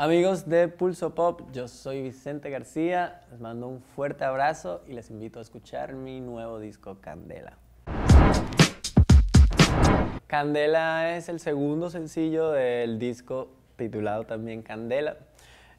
Amigos de Pulso Pop, yo soy Vicente García, les mando un fuerte abrazo y les invito a escuchar mi nuevo disco Candela. Candela es el segundo sencillo del disco titulado también Candela.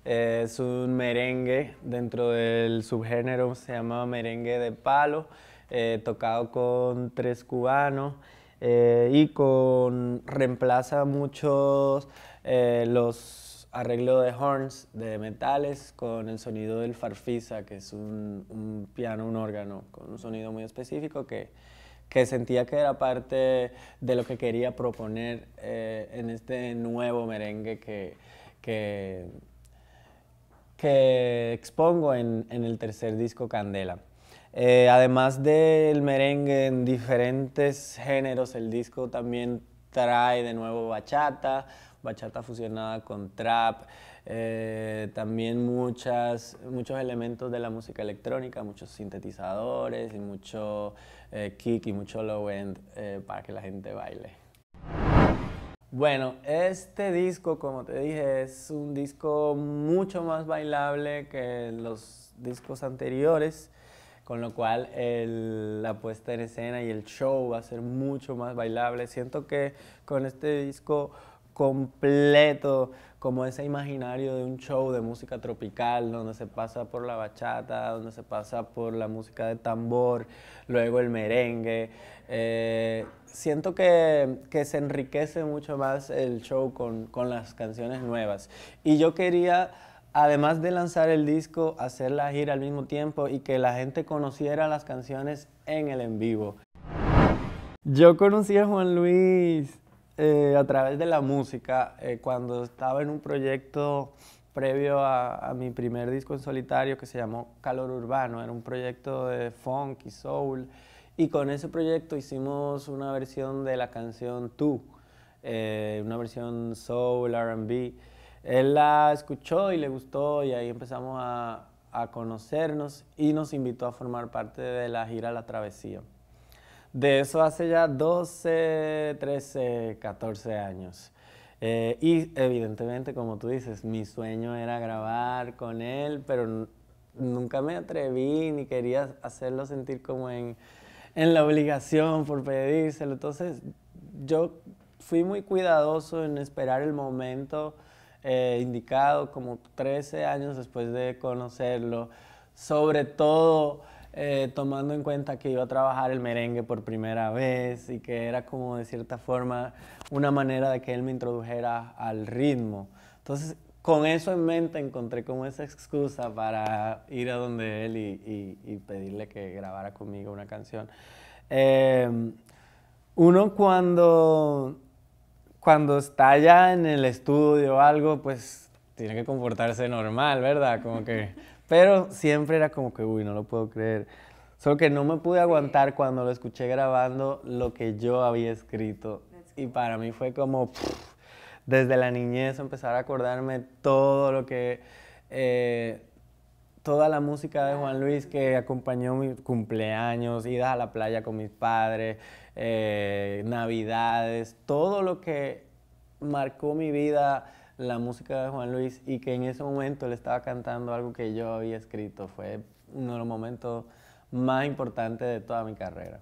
Es un merengue dentro del subgénero, se llama merengue de palo, eh, tocado con tres cubanos. Eh, y con reemplaza muchos eh, los arreglo de horns, de metales, con el sonido del farfisa, que es un, piano, un órgano, con un sonido muy específico que, que sentía que era parte de lo que quería proponer eh, en este nuevo merengue que, que, que expongo en, en, el tercer disco Candela. Eh, además del merengue en diferentes géneros, el disco también trae de nuevo bachata, bachata fusionada con trap, eh, también muchas, muchos elementos de la música electrónica, muchos sintetizadores y mucho eh, kick y mucho low end eh, para que la gente baile. Bueno, este disco, como te dije, es un disco mucho más bailable que los discos anteriores con lo cual la puesta en escena y el show va a ser mucho más bailable. Siento que con este disco completo, como ese imaginario de un show de música tropical, donde se pasa por la bachata, donde se pasa por la música de tambor, luego el merengue. Eh, siento que, que, se enriquece mucho más el show con, con las canciones nuevas. Y yo quería además de lanzar el disco, hacer la gira al mismo tiempo y que la gente conociera las canciones en el en vivo. Yo conocí a Juan Luis eh, a través de la música eh, cuando estaba en un proyecto previo a, mi primer disco en solitario que se llamó Calor Urbano. Era un proyecto de funk y soul. Y con ese proyecto hicimos una versión de la canción Tú, eh, una versión soul, RB. Él la escuchó y le gustó y ahí empezamos a, conocernos y nos invitó a formar parte de la gira La Travesía. De eso hace ya 12, 13, 14 años. Eh, y evidentemente, como tú dices, mi sueño era grabar con él, pero nunca me atreví ni quería hacerlo sentir como en, en, la obligación por pedírselo. Entonces, yo fui muy cuidadoso en esperar el momento eh, indicado, como 13 años después de conocerlo, sobre todo eh, tomando en cuenta que iba a trabajar el merengue por primera vez y que era como de cierta forma una manera de que él me introdujera al ritmo. Entonces, con eso en mente encontré como esa excusa para ir a donde él y, pedirle que grabara conmigo una canción. Eh, uno cuando cuando está ya en el estudio o algo, pues tiene que comportarse normal, ¿verdad? Como que, pero siempre era como que, uy, no lo puedo creer. Solo que no me pude aguantar cuando lo escuché grabando lo que yo había escrito. Y para mí fue como, desde la niñez empezar a acordarme todo lo que... Eh, toda la música de Juan Luis que acompañó mis cumpleaños, idas a la playa con mis padres, eh, navidades, todo lo que marcó mi vida la música de Juan Luis y que en ese momento le estaba cantando algo que yo había escrito. Fue uno de los momentos más importantes de toda mi carrera.